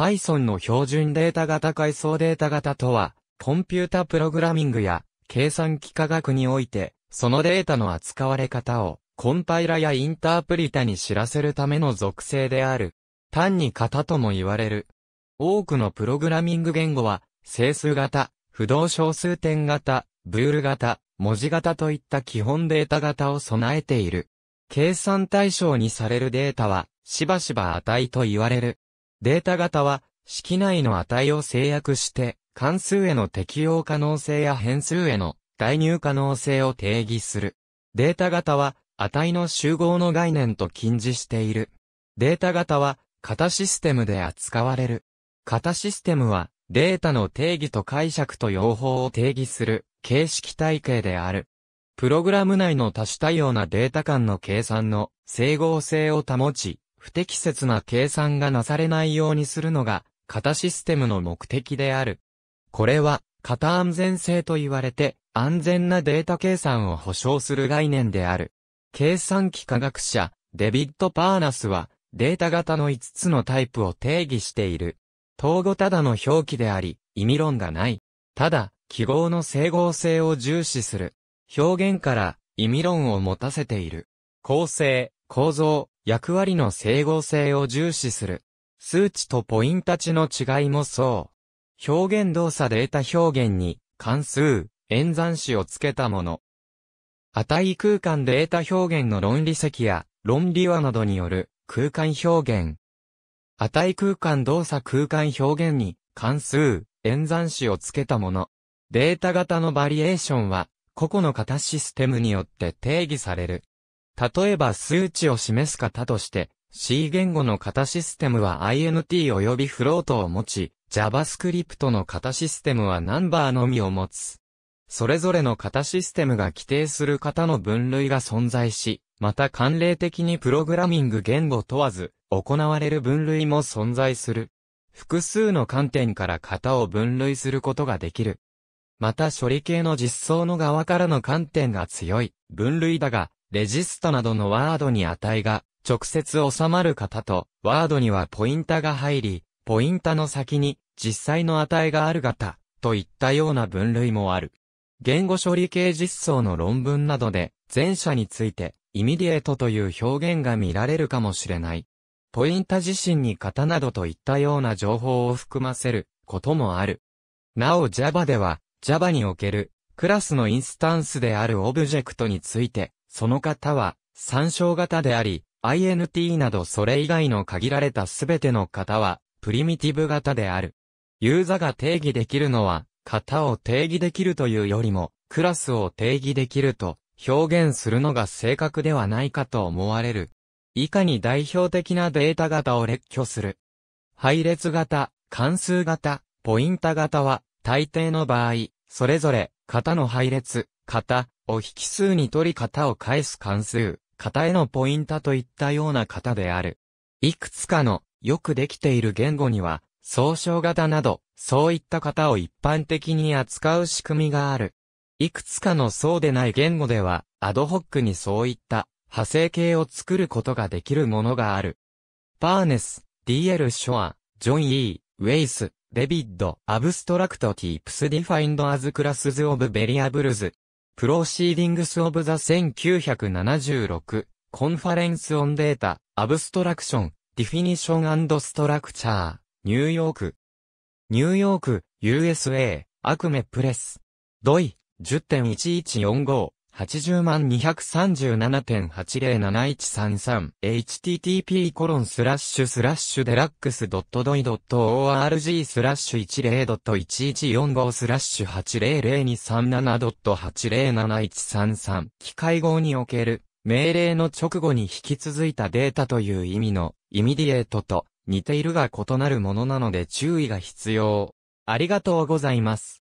Python の標準データ型階層データ型とは、コンピュータプログラミングや計算機科学において、そのデータの扱われ方を、コンパイラやインタープリタに知らせるための属性である。単に型とも言われる。多くのプログラミング言語は、整数型、不動小数点型、ブール型、文字型といった基本データ型を備えている。計算対象にされるデータは、しばしば値と言われる。データ型は、式内の値を制約して、関数への適用可能性や変数への代入可能性を定義する。データ型は、値の集合の概念と近似している。データ型は、型システムで扱われる。型システムは、データの定義と解釈と用法を定義する形式体系である。プログラム内の多種多様なデータ間の計算の整合性を保ち、不適切な計算がなされないようにするのが、型システムの目的である。これは、型安全性と言われて、安全なデータ計算を保証する概念である。計算機科学者、デビッド・パーナスは、データ型の5つのタイプを定義している。統語ただの表記であり、意味論がない。ただ、記号の整合性を重視する。表現から意味論を持たせている。構成、構造、役割の整合性を重視する。数値とポインたちの違いもそう。表現動作データ表現に、関数、演算子をつけたもの。値空間データ表現の論理積や、論理和などによる、空間表現。値空間動作空間表現に、関数、演算子をつけたもの。データ型のバリエーションは、個々の型システムによって定義される。例えば数値を示す型として、C 言語の型システムは INT 及びフロートを持ち、JavaScript の型システムはナンバーのみを持つ。それぞれの型システムが規定する型の分類が存在し、また慣例的にプログラミング言語問わず、行われる分類も存在する。複数の観点から型を分類することができる。また処理系の実装の側からの観点が強い分類だが、レジストなどのワードに値が直接収まる型と、ワードにはポインタが入り、ポインタの先に実際の値がある型、といったような分類もある。言語処理系実装の論文などで、前者について、イミディエートという表現が見られるかもしれない。ポインタ自身に型などといったような情報を含ませることもある。なお Java では、Java におけるクラスのインスタンスであるオブジェクトについて、その型は、参照型であり、INT などそれ以外の限られたすべての型は、プリミティブ型である。ユーザが定義できるのは、型を定義できるというよりも、クラスを定義できると表現するのが正確ではないかと思われる。以下に代表的なデータ型を列挙する。配列型、関数型、ポインタ型は、大抵の場合、それぞれ、型の配列、型を引数に取り型を返す関数、型へのポインタといったような型である。いくつかのよくできている言語には、総称型など、そういった型を一般的に扱う仕組みがある。いくつかのそうでない言語では、アドホックにそういった派生形を作ることができるものがある。パーネス、DL ショア、ジョン・ E、ウェイス、デビッド、アブストラクト・ティープス・ディファインド・アズ・クラスズ・オブ・ベリアブルズ、プロシーディングス・オブ・ザ・1976、コンファレンス・オン・データ、アブストラクション、ディフィニションストラクチャー、ニューヨーク。ニューヨーク、USA、アクメプレス。ドイ、10.1145。80万 237.807133http コロンスラッシュスラッシュデラックスドットドイドット org スラッシュ10.1145スラッシュ800237ドット807133機械号における命令の直後に引き続いたデータという意味のイミディエートと似ているが異なるものなので注意が必要。ありがとうございます。